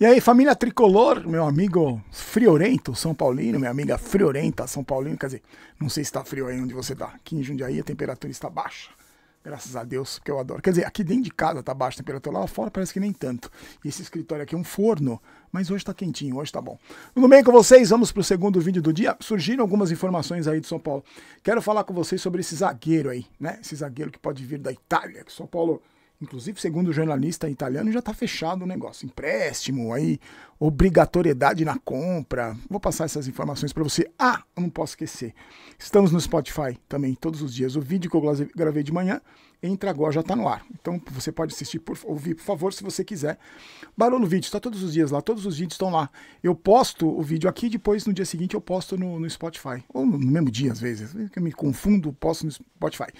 E aí, família tricolor, meu amigo Friorento, São Paulino, minha amiga Friorenta, São Paulino, quer dizer, não sei se está frio aí onde você está. Aqui em Jundiaí a temperatura está baixa. Graças a Deus, porque eu adoro. Quer dizer, aqui dentro de casa tá baixa a temperatura, lá fora parece que nem tanto. E esse escritório aqui é um forno, mas hoje tá quentinho, hoje tá bom. Tudo bem com vocês? Vamos pro segundo vídeo do dia. Surgiram algumas informações aí de São Paulo. Quero falar com vocês sobre esse zagueiro aí, né? Esse zagueiro que pode vir da Itália, que São Paulo Inclusive, segundo o jornalista italiano, já está fechado o negócio. Empréstimo, aí, obrigatoriedade na compra. Vou passar essas informações para você. Ah, eu não posso esquecer. Estamos no Spotify também, todos os dias. O vídeo que eu gravei de manhã entra agora, já está no ar. Então você pode assistir, por, ouvir, por favor, se você quiser. no Vídeo, está todos os dias lá, todos os vídeos estão lá. Eu posto o vídeo aqui, depois no dia seguinte eu posto no, no Spotify. Ou no, no mesmo dia, às vezes, que eu me confundo, posto no Spotify.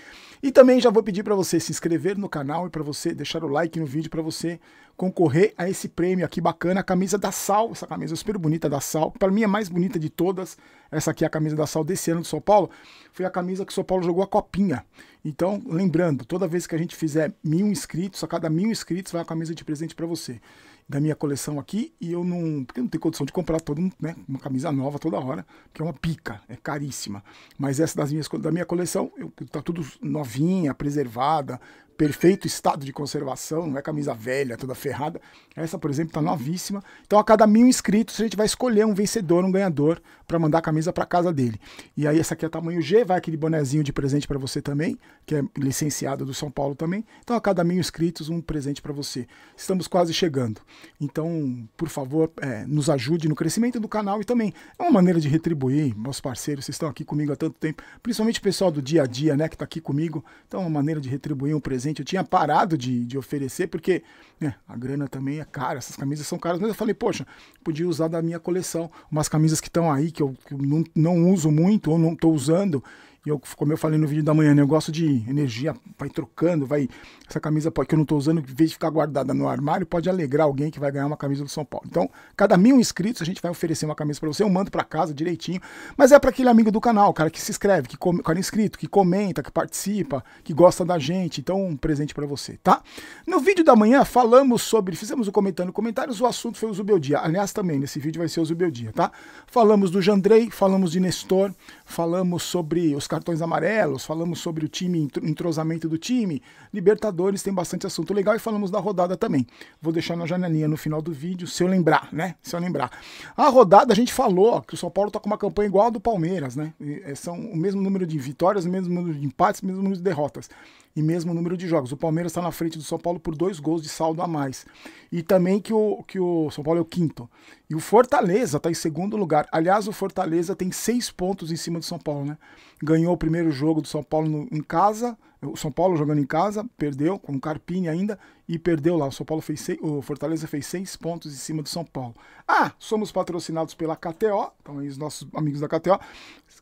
E também já vou pedir para você se inscrever no canal e para você deixar o like no vídeo, para você concorrer a esse prêmio aqui bacana, a camisa da Sal, essa camisa super bonita da Sal, para mim é a mais bonita de todas, essa aqui é a camisa da Sal desse ano do São Paulo, foi a camisa que o São Paulo jogou a copinha. Então, lembrando, toda vez que a gente fizer mil inscritos, a cada mil inscritos vai a camisa de presente para você da minha coleção aqui e eu não, porque não tenho condição de comprar todo, né, uma camisa nova toda hora, que é uma pica, é caríssima. Mas essa das minhas da minha coleção, eu, tá tudo novinha, preservada, perfeito estado de conservação, não é camisa velha, toda ferrada. Essa, por exemplo, está novíssima. Então, a cada mil inscritos, a gente vai escolher um vencedor, um ganhador, para mandar a camisa para casa dele. E aí, essa aqui é tamanho G, vai aquele bonezinho de presente para você também, que é licenciado do São Paulo também. Então, a cada mil inscritos, um presente para você. Estamos quase chegando. Então, por favor, é, nos ajude no crescimento do canal e também é uma maneira de retribuir meus parceiros, vocês estão aqui comigo há tanto tempo, principalmente o pessoal do dia a dia, né, que está aqui comigo. Então, é uma maneira de retribuir um presente presente. Eu tinha parado de, de oferecer, porque né, a grana também é cara, essas camisas são caras. Mas eu falei, poxa, podia usar da minha coleção. Umas camisas que estão aí, que eu, que eu não, não, uso muito, ou não estou usando, e eu, como eu falei no vídeo da manhã, né, eu gosto de energia, vai trocando, vai. Essa camisa que eu não estou usando, em vez de ficar guardada no armário, pode alegrar alguém que vai ganhar uma camisa do São Paulo. Então, cada mil inscritos, a gente vai oferecer uma camisa para você, eu mando para casa direitinho. Mas é para aquele amigo do canal, cara, que se inscreve, que come, cara inscrito, que comenta, que participa, que gosta da gente. Então, um presente para você, tá? No vídeo da manhã, falamos sobre. Fizemos o um comentando comentários, o assunto foi o Zubeldia. Aliás, também, nesse vídeo vai ser o Zubeldia, tá? Falamos do Jandrei, falamos de Nestor, falamos sobre os cartões amarelos, falamos sobre o time, entrosamento do time. Libertadores tem bastante assunto legal e falamos da rodada também. Vou deixar na janelinha no final do vídeo, se eu lembrar, né? Se eu lembrar. A rodada a gente falou que o São Paulo tá com uma campanha igual a do Palmeiras, né? E é, são o mesmo número de vitórias, o mesmo número de empates, o mesmo número de derrotas e mesmo número de jogos. O Palmeiras está na frente do São Paulo por dois gols de saldo a mais. E também que o, que o São Paulo é o quinto. E o Fortaleza está em segundo lugar. Aliás, o Fortaleza tem seis pontos em cima do São Paulo, né? Ganhou o primeiro jogo do São Paulo no, em casa, o São Paulo jogando em casa, perdeu com o Carpini ainda e perdeu lá. O São Paulo fez seis, o Fortaleza fez seis pontos em cima do São Paulo. Ah, somos patrocinados pela KTO, então aí os nossos amigos da KTO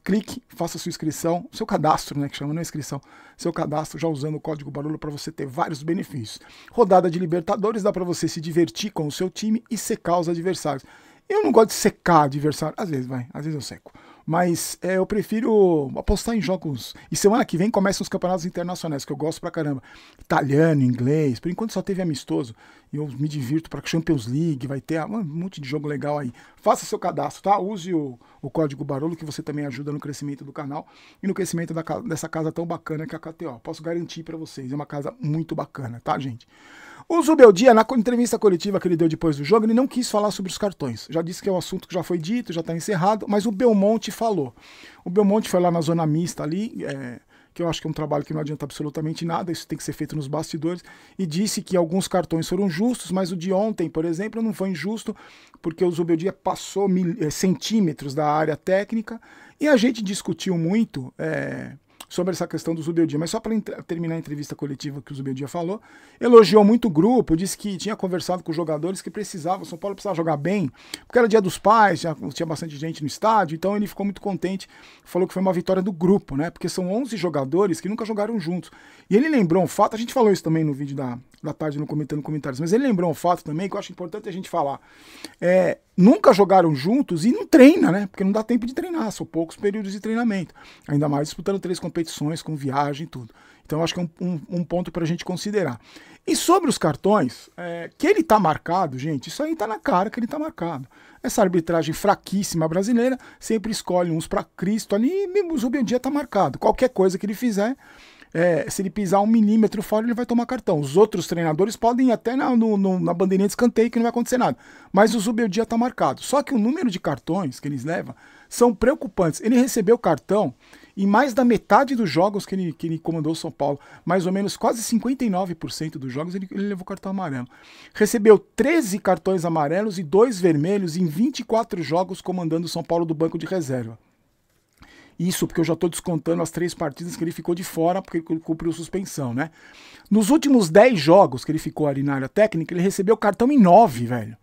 clique, faça sua inscrição, seu cadastro, né, que chama não é inscrição, seu cadastro já usando o código Barulho para você ter vários benefícios. Rodada de Libertadores dá para você se divertir com o seu time e secar os adversários. Eu não gosto de secar adversário, às vezes vai, às vezes eu seco. Mas é, eu prefiro apostar em jogos. E semana que vem começam os campeonatos internacionais, que eu gosto pra caramba. Italiano, inglês, por enquanto só teve amistoso. E eu me divirto pra Champions League, vai ter ah, um monte de jogo legal aí. Faça seu cadastro, tá? Use o, o código Barolo que você também ajuda no crescimento do canal e no crescimento da, dessa casa tão bacana que é a KTO. Posso garantir para vocês, é uma casa muito bacana, tá, gente? O Zubeldia, na entrevista coletiva que ele deu depois do jogo, ele não quis falar sobre os cartões. Já disse que é um assunto que já foi dito, já está encerrado, mas o Belmonte falou. O Belmonte foi lá na zona mista ali, é, que eu acho que é um trabalho que não adianta absolutamente nada, isso tem que ser feito nos bastidores, e disse que alguns cartões foram justos, mas o de ontem, por exemplo, não foi injusto, porque o Zubeldia passou mil, é, centímetros da área técnica, e a gente discutiu muito... É, sobre essa questão do Zubeldia. Mas só para terminar a entrevista coletiva que o Zubeldia falou, elogiou muito o grupo, disse que tinha conversado com os jogadores que precisavam, São Paulo precisava jogar bem, porque era dia dos pais, já tinha bastante gente no estádio, então ele ficou muito contente, falou que foi uma vitória do grupo, né? Porque são 11 jogadores que nunca jogaram juntos. E ele lembrou um fato, a gente falou isso também no vídeo da da tarde no Comentando Comentários, mas ele lembrou um fato também que eu acho importante a gente falar. É, nunca jogaram juntos e não treina, né? Porque não dá tempo de treinar, são poucos períodos de treinamento. Ainda mais disputando três competições, com viagem e tudo. Então acho que é um, um, um ponto para a gente considerar. E sobre os cartões, é, que ele está marcado, gente, isso aí está na cara que ele está marcado. Essa arbitragem fraquíssima brasileira sempre escolhe uns para Cristo ali e o Rubem Dia está marcado. Qualquer coisa que ele fizer é, se ele pisar um milímetro fora, ele vai tomar cartão. Os outros treinadores podem ir até na, no, no, na bandeirinha de escanteio, que não vai acontecer nada. Mas o Zubeldia está marcado. Só que o número de cartões que eles levam são preocupantes. Ele recebeu cartão em mais da metade dos jogos que ele, que ele comandou o São Paulo. Mais ou menos quase 59% dos jogos ele, ele levou cartão amarelo. Recebeu 13 cartões amarelos e dois vermelhos em 24 jogos comandando o São Paulo do banco de reserva. Isso porque eu já estou descontando as três partidas que ele ficou de fora, porque ele cumpriu suspensão, né? Nos últimos dez jogos que ele ficou ali na área técnica, ele recebeu cartão em nove, velho.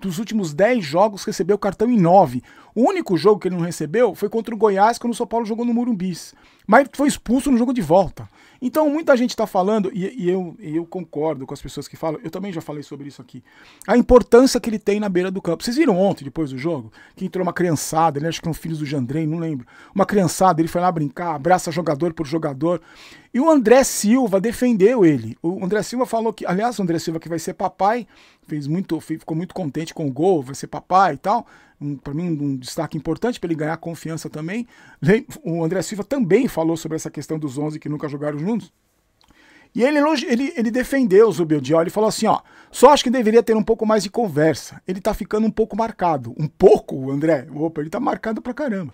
Dos últimos dez jogos, recebeu cartão em nove. O único jogo que ele não recebeu foi contra o Goiás, quando o São Paulo jogou no Murumbis. Mas foi expulso no jogo de volta. Então muita gente está falando, e, e eu, e eu concordo com as pessoas que falam, eu também já falei sobre isso aqui, a importância que ele tem na beira do campo. Vocês viram ontem, depois do jogo, que entrou uma criançada, acho que eram é filhos do Jandrei, não lembro. Uma criançada, ele foi lá brincar, abraça jogador por jogador. E o André Silva defendeu ele. O André Silva falou que, aliás, o André Silva que vai ser papai, fez muito, ficou muito contente com o gol, vai ser papai e tal um, para mim um destaque importante para ele ganhar confiança também. O André Silva também falou sobre essa questão dos 11 que nunca jogaram juntos. E ele, ele, ele defendeu o Zubeldia, ele falou assim, ó, só acho que deveria ter um pouco mais de conversa. Ele tá ficando um pouco marcado. Um pouco, André? Opa, ele tá marcado pra caramba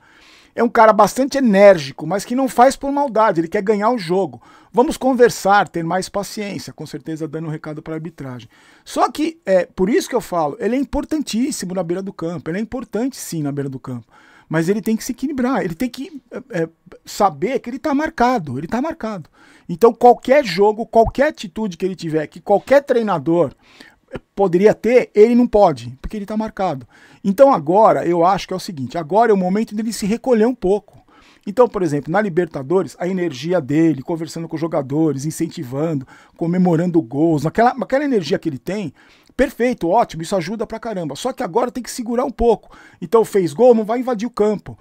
é um cara bastante enérgico, mas que não faz por maldade, ele quer ganhar o jogo. Vamos conversar, ter mais paciência, com certeza dando um recado para a arbitragem. Só que, é por isso que eu falo, ele é importantíssimo na beira do campo, ele é importante sim na beira do campo. Mas ele tem que se equilibrar, ele tem que é, é saber que ele está marcado, ele está marcado. Então qualquer jogo, qualquer atitude que ele tiver, que qualquer treinador poderia ter, ele não pode, porque ele está marcado. Então agora eu acho que é o seguinte: agora é o momento dele se recolher um pouco. Então, por exemplo, na Libertadores, a energia dele, conversando com os jogadores, incentivando, comemorando gols, aquela, aquela energia que ele tem, Perfeito, ótimo, isso ajuda pra caramba. Só que agora tem que segurar um pouco. Então fez gol, não vai invadir o campo.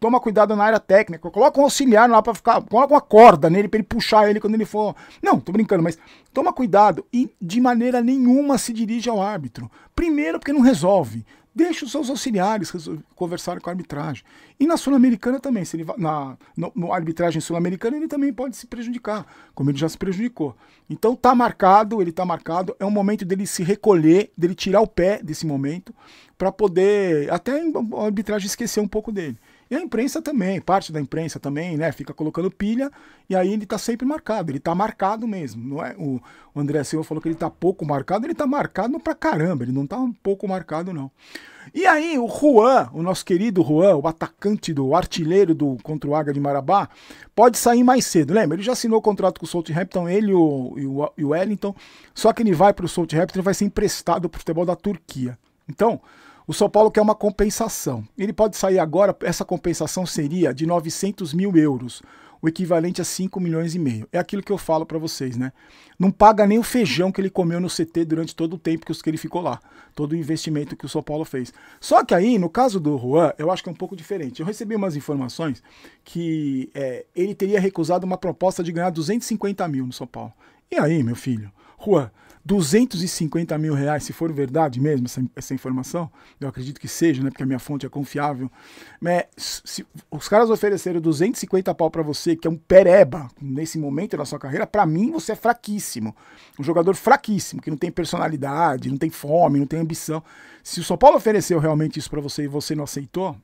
Toma cuidado na área técnica. Coloca um auxiliar lá para ficar, coloca uma corda nele para ele puxar ele quando ele for. Não, tô brincando, mas toma cuidado e de maneira nenhuma se dirige ao árbitro. Primeiro porque não resolve. Deixa os seus auxiliares conversarem com a arbitragem. E na Sul-Americana também, se ele na no, no arbitragem sul-americana, ele também pode se prejudicar, como ele já se prejudicou. Então tá marcado, ele tá marcado, é um momento dele se recolher, dele tirar o pé desse momento, para poder até a arbitragem esquecer um pouco dele. E a imprensa também, parte da imprensa também, né? Fica colocando pilha e aí ele tá sempre marcado, ele tá marcado mesmo. Não é? O, o André Silva falou que ele tá pouco marcado, ele tá marcado pra caramba, ele não tá um pouco marcado, não. E aí o Juan, o nosso querido Juan, o atacante do artilheiro do contra o Águia de Marabá, pode sair mais cedo. Lembra? Ele já assinou o contrato com o Southampton, ele o, e o, e o Wellington, só que ele vai pro Southampton e vai ser emprestado pro futebol da Turquia. Então, o São Paulo quer uma compensação. Ele pode sair agora, essa compensação seria de 900 mil euros, o equivalente a 5 milhões e meio. É aquilo que eu falo para vocês, né? Não paga nem o feijão que ele comeu no CT durante todo o tempo que ele ficou lá, todo o investimento que o São Paulo fez. Só que aí, no caso do Juan, eu acho que é um pouco diferente. Eu recebi umas informações que é, ele teria recusado uma proposta de ganhar 250 mil no São Paulo. E aí, meu filho? Juan, 250 mil reais, se for verdade mesmo essa, essa informação, eu acredito que seja, né? Porque a minha fonte é confiável. Mas né, se, os caras ofereceram 250 pau para você, que é um pereba nesse momento da sua carreira, para mim você é fraquíssimo. Um jogador fraquíssimo, que não tem personalidade, não tem fome, não tem ambição. Se o São Paulo ofereceu realmente isso para você e você não aceitou,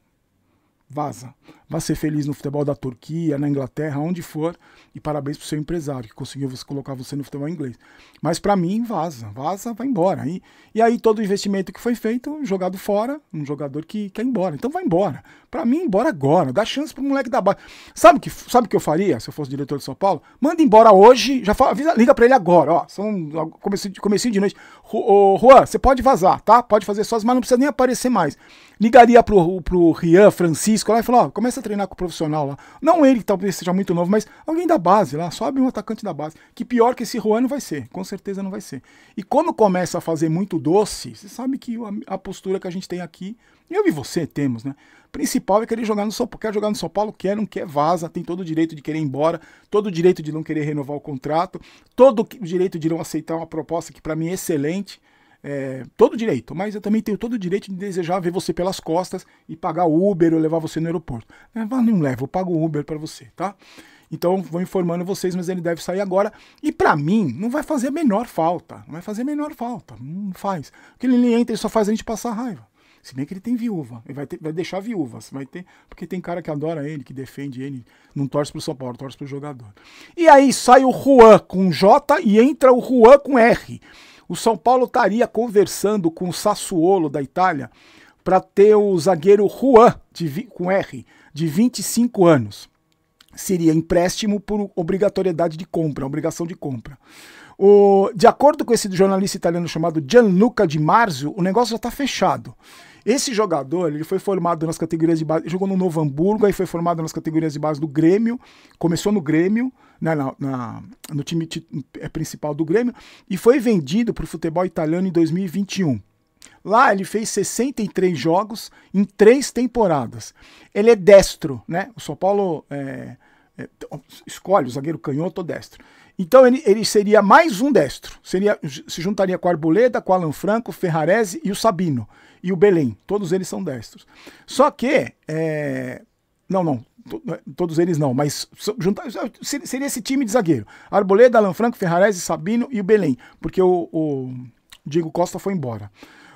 vaza. Vá ser feliz no futebol da Turquia, na Inglaterra, onde for, e parabéns pro seu empresário que conseguiu você colocar você no futebol inglês. Mas para mim, vaza, vaza, vai embora. E, e aí todo o investimento que foi feito, jogado fora, um jogador que quer ir embora. Então vai embora. Para mim, embora agora, dá chance pro moleque da base. Sabe que sabe que eu faria se eu fosse diretor de São Paulo? Manda embora hoje, já fala, avisa, liga para ele agora, ó, são comecinho, comecinho de noite. Juan, você pode vazar, tá? Pode fazer sozinho, mas não precisa nem aparecer mais ligaria pro, pro Rian Francisco lá e falou ó, começa a treinar com o profissional lá. Não ele, que talvez seja muito novo, mas alguém da base lá, sobe um atacante da base. Que pior que esse Juan não vai ser, com certeza não vai ser. E quando começa a fazer muito doce, você sabe que a, a postura que a gente tem aqui, eu e você temos, né? principal é querer jogar no São Paulo. Quer jogar no São Paulo? Quer, não quer, vaza. Tem todo o direito de querer ir embora, todo o direito de não querer renovar o contrato, todo o direito de não aceitar uma proposta que para mim é excelente é, todo direito, mas eu também tenho todo o direito de desejar ver você pelas costas e pagar Uber ou levar você no aeroporto. Né, não leva, eu pago Uber para você, tá? Então vou informando vocês, mas ele deve sair agora. E para mim, não vai fazer a menor falta. Não vai fazer a menor falta. Não faz. Porque ele entra e só faz a gente passar raiva. Se bem que ele tem viúva. Ele vai, ter, vai deixar viúvas. Vai ter, porque tem cara que adora ele, que defende ele. Não torce pro São Paulo, torce pro jogador. E aí sai o Juan com J e entra o Juan com R o São Paulo estaria conversando com o Sassuolo da Itália para ter o zagueiro Juan, de, com R, de 25 anos. Seria empréstimo por obrigatoriedade de compra, obrigação de compra. O, de acordo com esse jornalista italiano chamado Gianluca Di Marzio, o negócio já está fechado. Esse jogador, ele foi formado nas categorias de base, jogou no Novo Hamburgo, aí foi formado nas categorias de base do Grêmio, começou no Grêmio, né, na, na, no time é, principal do Grêmio e foi vendido para o futebol italiano em 2021. Lá ele fez 63 jogos em três temporadas. Ele é destro, né? O São Paulo é, é, escolhe o zagueiro canhoto ou destro. Então ele, ele seria mais um destro. Seria, se juntaria com a Arboleda, com o Alan Franco, Ferrarese e o Sabino. E o Belém. Todos eles são destros. Só que. É, não, não. Né, todos eles não, mas juntar, seria esse time de zagueiro. Arboleda, Alan Franco, Ferrarese, Sabino e o Belém, porque o, o Diego Costa foi embora.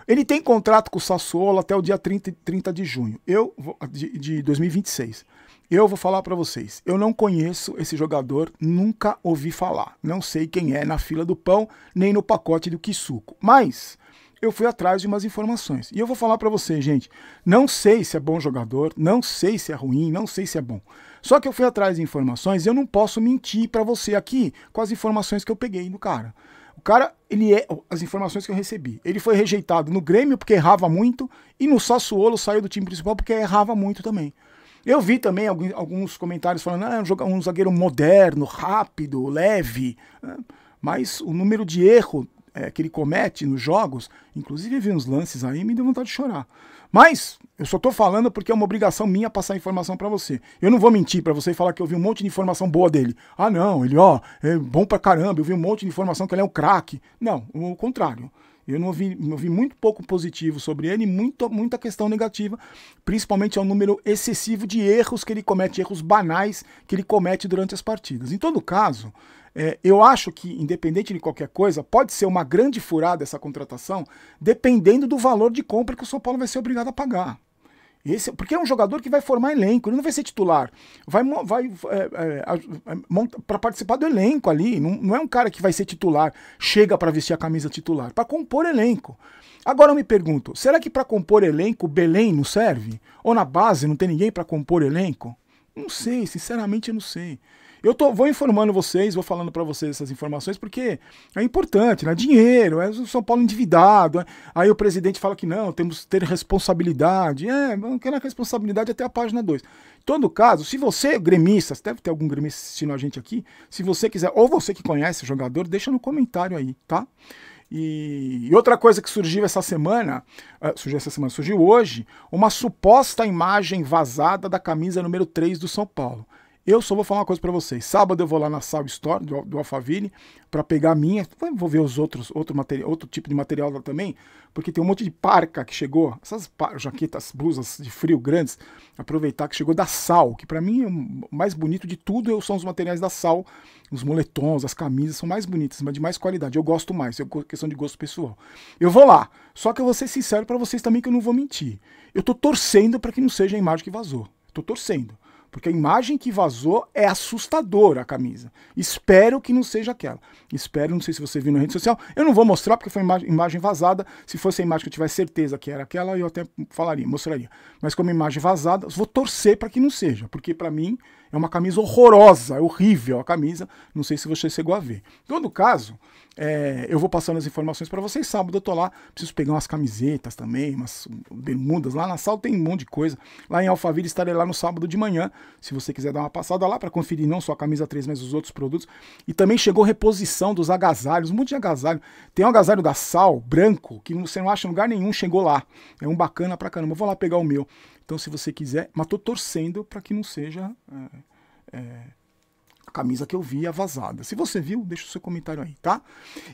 Ele tem contrato com o Sassuolo até o dia 30, 30 de junho eu vou, de, de 2026. Eu vou falar para vocês, eu não conheço esse jogador, nunca ouvi falar. Não sei quem é na fila do pão, nem no pacote do quisuco. suco. Mas eu fui atrás de umas informações. E eu vou falar para você, gente, não sei se é bom jogador, não sei se é ruim, não sei se é bom. Só que eu fui atrás de informações, e eu não posso mentir para você aqui com as informações que eu peguei no cara. O cara, ele é oh, as informações que eu recebi. Ele foi rejeitado no Grêmio porque errava muito e no Sassuolo saiu do time principal porque errava muito também. Eu vi também alguns comentários falando, ah, é um zagueiro moderno, rápido, leve, né? mas o número de erro é, que ele comete nos jogos, inclusive vi uns lances aí e me deu vontade de chorar. Mas eu só tô falando porque é uma obrigação minha passar informação para você. Eu não vou mentir para você e falar que eu vi um monte de informação boa dele. Ah, não, ele ó, é bom pra caramba, eu vi um monte de informação que ele é um craque. Não, o contrário. Eu não vi, eu vi muito pouco positivo sobre ele, muito, muita questão negativa, principalmente ao número excessivo de erros que ele comete, erros banais que ele comete durante as partidas. Em todo caso, é, eu acho que, independente de qualquer coisa, pode ser uma grande furada essa contratação, dependendo do valor de compra que o São Paulo vai ser obrigado a pagar. Esse, porque é um jogador que vai formar elenco, ele não vai ser titular. Vai, vai é, é, é para participar do elenco ali. Não, não, é um cara que vai ser titular, chega para vestir a camisa titular, para compor elenco. Agora eu me pergunto, será que para compor elenco Belém não serve? Ou na base não tem ninguém para compor elenco? Não sei, sinceramente eu não sei. Eu tô, vou informando vocês, vou falando para vocês essas informações, porque é importante, né? Dinheiro, é o São Paulo endividado. Né? Aí o presidente fala que não, temos que ter responsabilidade. É, não aquela responsabilidade até a página 2. Todo caso, se você, gremista, deve ter algum gremista assistindo a gente aqui, se você quiser, ou você que conhece o jogador, deixa no comentário aí, tá? E, outra coisa que surgiu essa semana, uh, surgiu essa semana, surgiu hoje, uma suposta imagem vazada da camisa número 3 do São Paulo. Eu só vou falar uma coisa para vocês. Sábado eu vou lá na Sal Store do, do Alphaville para pegar a minha. Vou ver os outros, outro, material, outro tipo de material lá também, porque tem um monte de parca que chegou. Essas jaquetas, blusas de frio grandes. Aproveitar que chegou da Sal, que para mim é o mais bonito de tudo são os materiais da Sal. Os moletons, as camisas são mais bonitas, mas de mais qualidade. Eu gosto mais, é questão de gosto pessoal. Eu vou lá, só que eu vou ser sincero para vocês também que eu não vou mentir. Eu tô torcendo para que não seja a imagem que vazou. Tô torcendo. Porque a imagem que vazou é assustadora a camisa. Espero que não seja aquela. Espero, não sei se você viu na rede social. Eu não vou mostrar porque foi imagem, imagem vazada. Se fosse a imagem que eu tivesse certeza que era aquela, eu até falaria, mostraria. Mas como imagem vazada, vou torcer para que não seja, porque para mim é uma camisa horrorosa, é horrível a camisa. Não sei se você chegou a ver. Em todo caso, é, eu vou passando as informações para vocês. Sábado eu tô lá, preciso pegar umas camisetas também, umas bermudas. Lá na sala tem um monte de coisa. Lá em Alphaville estarei lá no sábado de manhã. Se você quiser dar uma passada lá para conferir não só a camisa 3, mas os outros produtos. E também chegou reposição dos agasalhos, um monte de agasalho. Tem um agasalho da Sal, branco, que você não acha em lugar nenhum, chegou lá. É um bacana pra caramba. vou lá pegar o meu. Então, se você quiser, mas estou torcendo para que não seja é, é, a camisa que eu vi a vazada. Se você viu, deixa o seu comentário aí, tá?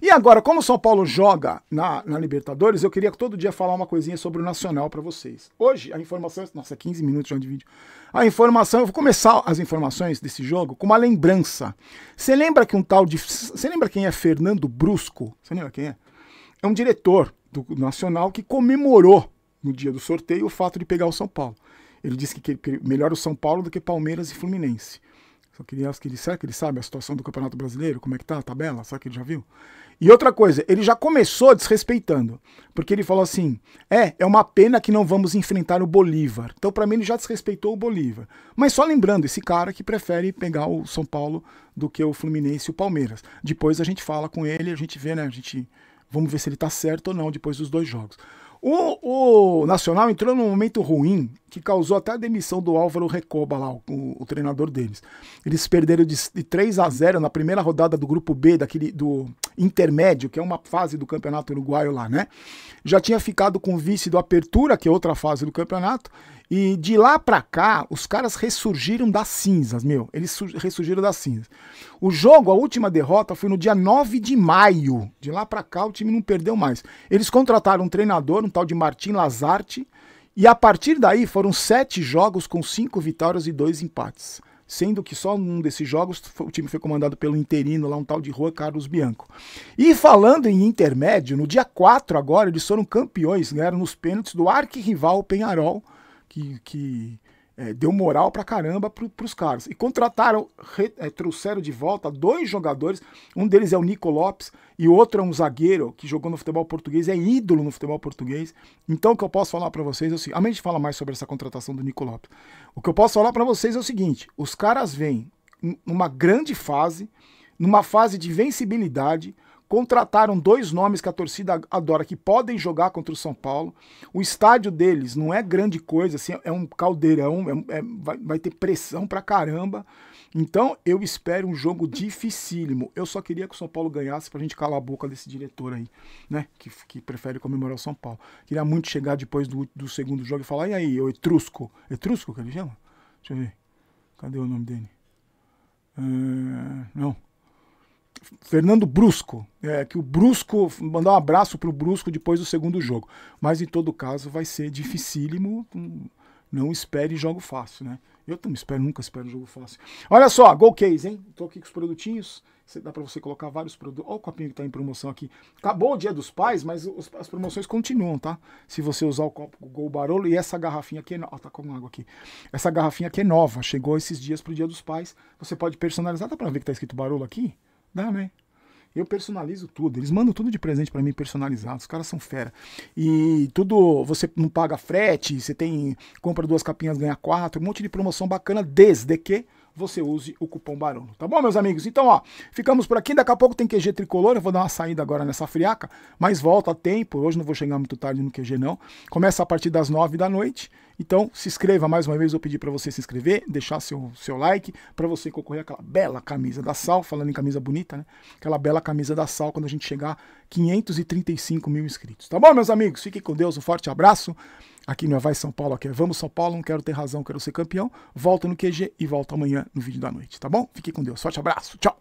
E agora, como o São Paulo joga na, na Libertadores, eu queria todo dia falar uma coisinha sobre o Nacional para vocês. Hoje, a informação. Nossa, 15 é minutos já de vídeo. A informação. Eu vou começar as informações desse jogo com uma lembrança. Você lembra que um tal de. Você lembra quem é Fernando Brusco? Você lembra quem é? É um diretor do Nacional que comemorou no dia do sorteio, o fato de pegar o São Paulo. Ele disse que melhor o São Paulo do que Palmeiras e Fluminense. Só queria acho que ele, será que ele sabe a situação do Campeonato Brasileiro? Como é que tá a tabela? Será que ele já viu? E outra coisa, ele já começou desrespeitando. Porque ele falou assim: é, é uma pena que não vamos enfrentar o Bolívar. Então, para mim, ele já desrespeitou o Bolívar. Mas só lembrando, esse cara que prefere pegar o São Paulo do que o Fluminense e o Palmeiras. Depois a gente fala com ele, a gente vê, né? A gente. Vamos ver se ele tá certo ou não depois dos dois jogos. O, o, Nacional entrou num momento ruim que causou até a demissão do Álvaro Recoba, lá, o, o treinador deles. Eles perderam de, de 3 a 0 na primeira rodada do grupo B, daquele do intermédio, que é uma fase do campeonato uruguaio lá, né? Já tinha ficado com o vice do Apertura, que é outra fase do campeonato, e de lá pra cá, os caras ressurgiram das cinzas, meu. Eles ressurgiram das cinzas. O jogo, a última derrota, foi no dia 9 de maio. De lá pra cá, o time não perdeu mais. Eles contrataram um treinador, um tal de Martin Lazarte. E a partir daí, foram sete jogos com cinco vitórias e dois empates. Sendo que só um desses jogos o time foi comandado pelo interino lá, um tal de Rua Carlos Bianco. E falando em intermédio, no dia 4 agora, eles foram campeões, ganharam nos pênaltis do arquirrival Penharol que, que é, deu moral pra caramba pro, pros caras. E contrataram, re, é, trouxeram de volta dois jogadores. Um deles é o Nico Lopes e outro é um zagueiro que jogou no futebol português, é ídolo no futebol português. Então o que eu posso falar para vocês é o seguinte: a gente fala mais sobre essa contratação do Nico Lopes. O que eu posso falar para vocês é o seguinte: os caras vêm numa grande fase, numa fase de vencibilidade contrataram dois nomes que a torcida adora, que podem jogar contra o São Paulo. O estádio deles não é grande coisa, assim, é um caldeirão, é, é, vai, vai, ter pressão pra caramba. Então eu espero um jogo dificílimo. Eu só queria que o São Paulo ganhasse pra gente calar a boca desse diretor aí, né? Que, que prefere comemorar o São Paulo. Queria muito chegar depois do, do segundo jogo e falar, e aí, o Etrusco? Etrusco que ele chama? Deixa eu ver. Cadê o nome dele? Uh, não. Fernando Brusco, é, que o Brusco, mandar um abraço para o Brusco depois do segundo jogo. Mas em todo caso vai ser dificílimo, não espere jogo fácil, né? Eu também espero, nunca espero jogo fácil. Olha só, Gol Case, hein? Tô aqui com os produtinhos, dá para você colocar vários produtos. Olha o copinho que está em promoção aqui. Acabou tá o dia dos pais, mas os, as promoções continuam, tá? Se você usar o copo Gol Barolo e essa garrafinha aqui, é no... ó, tá com água aqui. Essa garrafinha aqui é nova, chegou esses dias pro dia dos pais. Você pode personalizar, dá para ver que tá escrito Barolo aqui? Dá, né? Eu personalizo tudo. Eles mandam tudo de presente para mim personalizado. Os caras são fera. E tudo, você não paga frete, você tem compra duas capinhas, ganha quatro, um monte de promoção bacana, desde que você use o cupom Barulho. Tá bom, meus amigos? Então, ó, ficamos por aqui. Daqui a pouco tem QG tricolor. Eu vou dar uma saída agora nessa friaca, mas volta a tempo. Hoje não vou chegar muito tarde no QG, não. Começa a partir das 9 da noite. Então, se inscreva mais uma vez. Eu pedi para você se inscrever, deixar seu, seu like, para você concorrer àquela bela camisa da Sal. Falando em camisa bonita, né? Aquela bela camisa da Sal quando a gente chegar a 535 mil inscritos. Tá bom, meus amigos? Fiquem com Deus. Um forte abraço aqui no Vai São Paulo, aqui é Vamos São Paulo, não quero ter razão, quero ser campeão. Volta no QG e volta amanhã no vídeo da noite, tá bom? Fique com Deus, forte abraço, tchau!